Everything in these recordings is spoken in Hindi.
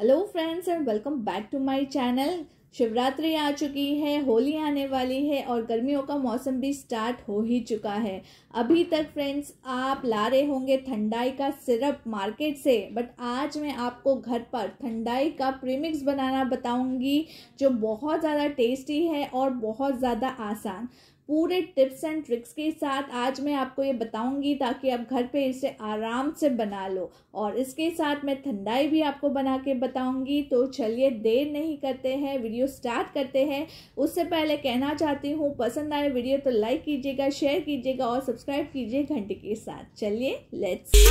hello friends and welcome back to my channel Shivratri आ चुकी है होली आने वाली है और गर्मियों का मौसम भी स्टार्ट हो ही चुका है अभी तक फ्रेंड्स आप ला रहे होंगे ठंडाई का सिरप मार्केट से बट आज मैं आपको घर पर ठंडाई का प्रीमिक्स बनाना बताऊंगी जो बहुत ज़्यादा टेस्टी है और बहुत ज़्यादा आसान पूरे टिप्स एंड ट्रिक्स के साथ आज मैं आपको ये बताऊंगी ताकि आप घर पे इसे आराम से बना लो और इसके साथ मैं ठंडाई भी आपको बना के बताऊंगी तो चलिए देर नहीं करते हैं वीडियो वीडियो स्टार्ट करते हैं उससे पहले कहना चाहती हूँ पसंद आए वीडियो तो लाइक कीजिएगा शेयर कीजिएगा और सब्सक्राइब कीजिए घंटे के साथ चलिए लेट्स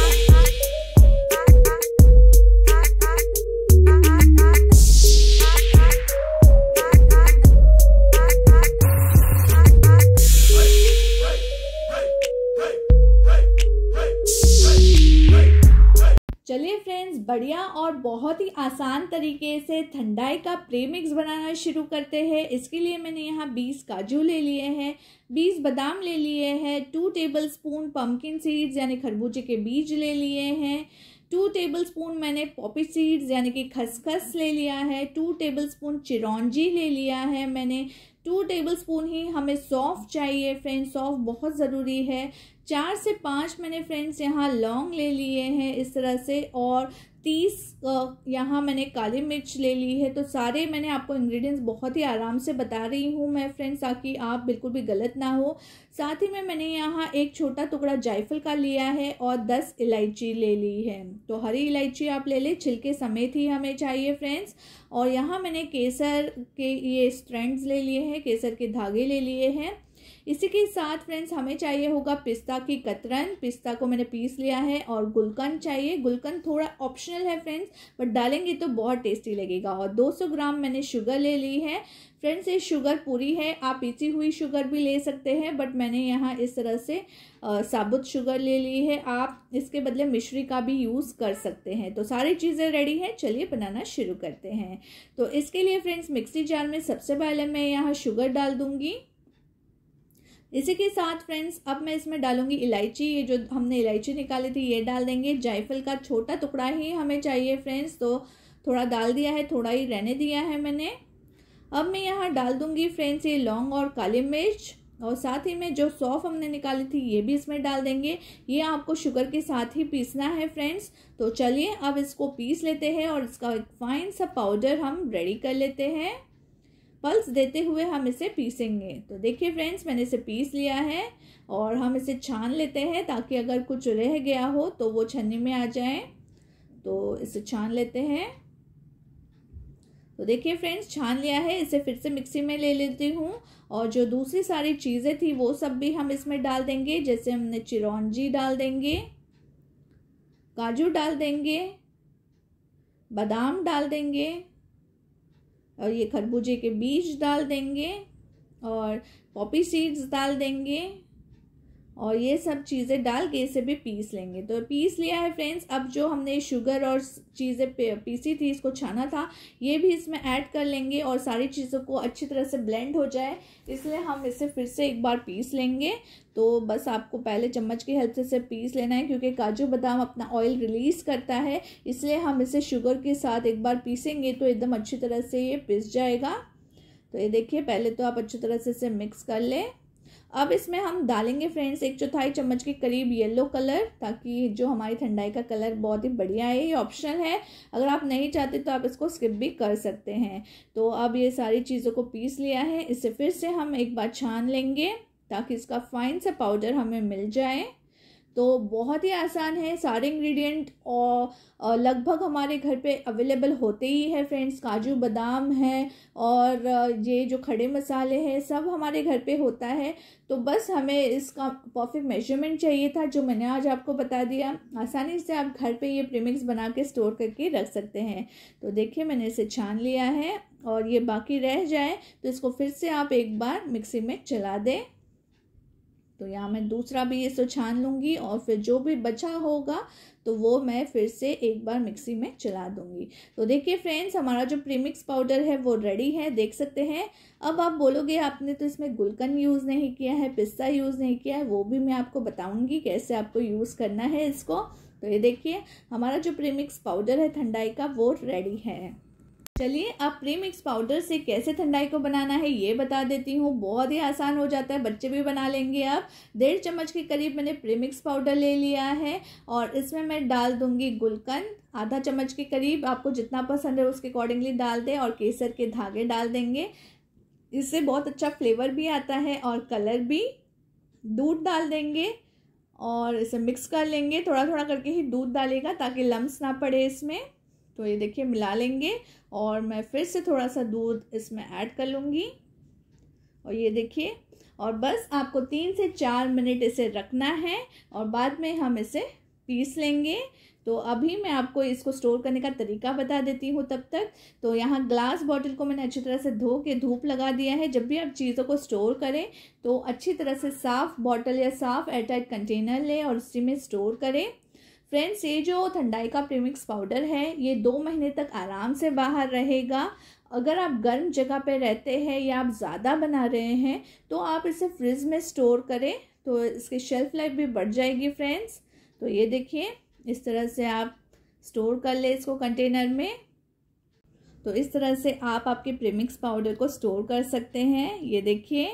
बढ़िया और बहुत ही आसान तरीके से ठंडाई का प्रेमिक्स बनाना शुरू करते हैं इसके लिए मैंने यहाँ 20 काजू ले लिए हैं 20 बादाम ले लिए हैं two tablespoon pumpkin seeds यानी खरबूजे के बीज ले लिए हैं टू टेबल स्पून मैंने पॉपी सीड्स यानी कि खसखस ले लिया है टू टेबल स्पून चिरौंजी ले लिया है मैंने टू टेबल स्पून ही हमें सौफ चाहिए फ्रेंड सौफ बहुत ज़रूरी है चार से पाँच मैंने फ्रेंड्स यहाँ लौंग ले लिए हैं इस तरह से और तीस यहाँ मैंने काली मिर्च ले ली है तो सारे मैंने आपको इंग्रेडिएंट्स बहुत ही आराम से बता रही हूँ मैं फ्रेंड्स ताकि आप बिल्कुल भी गलत ना हो साथ ही में मैंने यहाँ एक छोटा टुकड़ा जायफल का लिया है और दस इलायची ले ली है तो हरी इलायची आप ले लें छिलके समेत ही हमें चाहिए फ्रेंड्स और यहाँ मैंने केसर के ये स्ट्रेंड्स ले लिए हैं केसर के धागे ले लिए हैं इसी के साथ फ्रेंड्स हमें चाहिए होगा पिस्ता की कतरन पिस्ता को मैंने पीस लिया है और गुलकंद चाहिए गुलकंद थोड़ा ऑप्शनल है फ्रेंड्स बट डालेंगे तो बहुत टेस्टी लगेगा और 200 ग्राम मैंने शुगर ले ली है फ्रेंड्स ये शुगर पूरी है आप पीसी हुई शुगर भी ले सकते हैं बट मैंने यहाँ इस तरह से आ, साबुत शुगर ले ली है आप इसके बदले मिश्री का भी यूज़ कर सकते हैं तो सारी चीज़ें रेडी हैं चलिए बनाना शुरू करते हैं तो इसके लिए फ्रेंड्स मिक्सी जार में सबसे पहले मैं यहाँ शुगर डाल दूँगी इसी के साथ फ्रेंड्स अब मैं इसमें डालूंगी इलायची ये जो हमने इलायची निकाली थी ये डाल देंगे जायफल का छोटा टुकड़ा ही हमें चाहिए फ्रेंड्स तो थोड़ा डाल दिया है थोड़ा ही रहने दिया है मैंने अब मैं यहाँ डाल दूंगी फ्रेंड्स ये लौंग और काली मिर्च और साथ ही में जो सौफ हमने निकाली थी ये भी इसमें डाल देंगे ये आपको शुगर के साथ ही पीसना है फ्रेंड्स तो चलिए अब इसको पीस लेते हैं और इसका एक फाइन सा पाउडर हम रेडी कर लेते हैं पल्स देते हुए हम इसे पीसेंगे तो देखिए फ्रेंड्स मैंने इसे पीस लिया है और हम इसे छान लेते हैं ताकि अगर कुछ रह गया हो तो वो छन्नी में आ जाए तो इसे छान लेते हैं तो देखिए फ्रेंड्स छान लिया है इसे फिर से मिक्सी में ले लेती हूँ और जो दूसरी सारी चीज़ें थी वो सब भी हम इसमें डाल देंगे जैसे हमने चिरौंजी डाल देंगे काजू डाल देंगे बादाम डाल देंगे और ये खरबूजे के बीज डाल देंगे और पॉपी सीड्स डाल देंगे और ये सब चीज़ें डाल के इसे भी पीस लेंगे तो पीस लिया है फ्रेंड्स अब जो हमने शुगर और चीज़ें पीसी थी इसको छाना था ये भी इसमें ऐड कर लेंगे और सारी चीज़ों को अच्छी तरह से ब्लेंड हो जाए इसलिए हम इसे फिर से एक बार पीस लेंगे तो बस आपको पहले चम्मच की हेल्प से इसे पीस लेना है क्योंकि काजू बादाम अपना ऑयल रिलीज़ करता है इसलिए हम इसे शुगर के साथ एक बार पीसेंगे तो एकदम अच्छी तरह से ये पिस जाएगा तो ये देखिए पहले तो आप अच्छी तरह से इसे मिक्स कर लें अब इसमें हम डालेंगे फ्रेंड्स एक चौथाई चम्मच के करीब येलो कलर ताकि जो हमारी ठंडाई का कलर बहुत ही बढ़िया है ये ऑप्शनल है अगर आप नहीं चाहते तो आप इसको स्किप भी कर सकते हैं तो अब ये सारी चीज़ों को पीस लिया है इसे फिर से हम एक बार छान लेंगे ताकि इसका फाइन सा पाउडर हमें मिल जाए तो बहुत ही आसान है सारे इंग्रेडिएंट और लगभग हमारे घर पे अवेलेबल होते ही है फ्रेंड्स काजू बादाम है और ये जो खड़े मसाले हैं सब हमारे घर पे होता है तो बस हमें इसका परफेक्ट मेजरमेंट चाहिए था जो मैंने आज आपको बता दिया आसानी से आप घर पे ये प्रीमिक्स बना के स्टोर करके रख सकते हैं तो देखिए मैंने इसे छान लिया है और ये बाकी रह जाए तो इसको फिर से आप एक बार मिक्सी में चला दें तो यहाँ मैं दूसरा भी इसे छान लूँगी और फिर जो भी बचा होगा तो वो मैं फिर से एक बार मिक्सी में चला दूँगी तो देखिए फ्रेंड्स हमारा जो प्रीमिक्स पाउडर है वो रेडी है देख सकते हैं अब आप बोलोगे आपने तो इसमें गुलकन यूज़ नहीं किया है पिस्ता यूज़ नहीं किया है वो भी मैं आपको बताऊँगी कैसे आपको यूज़ करना है इसको तो ये देखिए हमारा जो प्रीमिक्स पाउडर है ठंडाई का वो रेडी है चलिए अब प्रीमिक्स पाउडर से कैसे ठंडाई को बनाना है ये बता देती हूँ बहुत ही आसान हो जाता है बच्चे भी बना लेंगे आप डेढ़ चम्मच के करीब मैंने प्रीमिक्स पाउडर ले लिया है और इसमें मैं डाल दूँगी गुलकंद आधा चम्मच के करीब आपको जितना पसंद है उसके अकॉर्डिंगली डाल दें और केसर के धागे डाल देंगे इससे बहुत अच्छा फ्लेवर भी आता है और कलर भी दूध डाल देंगे और इसे मिक्स कर लेंगे थोड़ा थोड़ा करके ही दूध डालेगा ताकि लम्स ना पड़े इसमें तो ये देखिए मिला लेंगे और मैं फिर से थोड़ा सा दूध इसमें ऐड कर लूँगी और ये देखिए और बस आपको तीन से चार मिनट इसे रखना है और बाद में हम इसे पीस लेंगे तो अभी मैं आपको इसको स्टोर करने का तरीका बता देती हूँ तब तक तो यहाँ ग्लास बॉटल को मैंने अच्छी तरह से धो के धूप लगा दिया है जब भी आप चीज़ों को स्टोर करें तो अच्छी तरह से साफ़ बॉटल या साफ़ एयरटाइट कंटेनर लें और उसी में स्टोर करें फ्रेंड्स ये जो ठंडाई का प्रीमिक्स पाउडर है ये दो महीने तक आराम से बाहर रहेगा अगर आप गर्म जगह पे रहते हैं या आप ज़्यादा बना रहे हैं तो आप इसे फ्रिज में स्टोर करें तो इसकी शेल्फ लाइफ भी बढ़ जाएगी फ्रेंड्स तो ये देखिए इस तरह से आप स्टोर कर ले इसको कंटेनर में तो इस तरह से आप आपके प्रेमिक्स पाउडर को स्टोर कर सकते हैं ये देखिए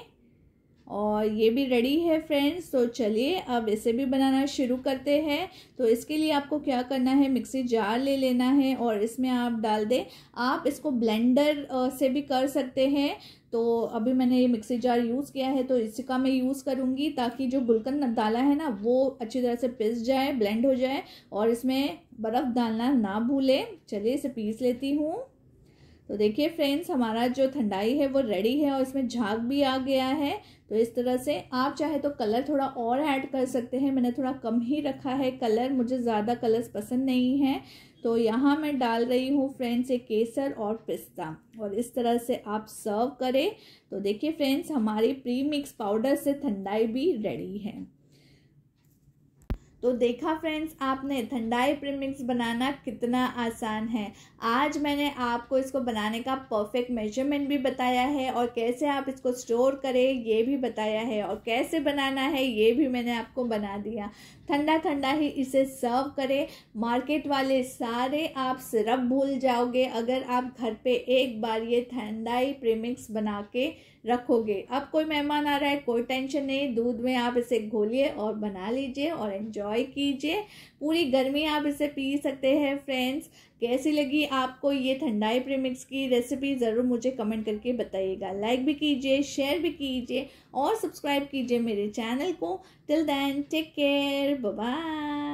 और ये भी रेडी है फ्रेंड्स तो चलिए अब इसे भी बनाना शुरू करते हैं तो इसके लिए आपको क्या करना है मिक्सी जार ले लेना है और इसमें आप डाल दें आप इसको ब्लेंडर से भी कर सकते हैं तो अभी मैंने ये मिक्सी जार यूज़ किया है तो इसका मैं यूज़ करूँगी ताकि जो गुलकंद डाला है ना वो अच्छी तरह से पिस जाए ब्लेंड हो जाए और इसमें बर्फ़ डालना ना भूलें चलिए इसे पीस लेती हूँ तो देखिए फ्रेंड्स हमारा जो ठंडाई है वो रेडी है और इसमें झाग भी आ गया है तो इस तरह से आप चाहे तो कलर थोड़ा और ऐड कर सकते हैं मैंने थोड़ा कम ही रखा है कलर मुझे ज़्यादा कलर्स पसंद नहीं है तो यहाँ मैं डाल रही हूँ फ्रेंड्स ये केसर और पिस्ता और इस तरह से आप सर्व करें तो देखिए फ्रेंड्स हमारी प्री मिक्स पाउडर से ठंडाई भी रेडी है तो देखा फ्रेंड्स आपने ठंडाई प्रीमिक्स बनाना कितना आसान है आज मैंने आपको इसको बनाने का परफेक्ट मेजरमेंट भी बताया है और कैसे आप इसको स्टोर करें ये भी बताया है और कैसे बनाना है ये भी मैंने आपको बना दिया ठंडा ठंडा ही इसे सर्व करें मार्केट वाले सारे आप सिरप भूल जाओगे अगर आप घर पे एक बार ये ठंडाई प्रीमिक्स बना के रखोगे अब कोई मेहमान आ रहा है कोई टेंशन नहीं दूध में आप इसे घोलिए और बना लीजिए और इन्जॉय कीजिए पूरी गर्मी आप इसे पी सकते हैं फ्रेंड्स कैसी लगी आपको ये ठंडाई प्रीमिक्स की रेसिपी ज़रूर मुझे कमेंट करके बताइएगा लाइक भी कीजिए शेयर भी कीजिए और सब्सक्राइब कीजिए मेरे चैनल को till then take care bye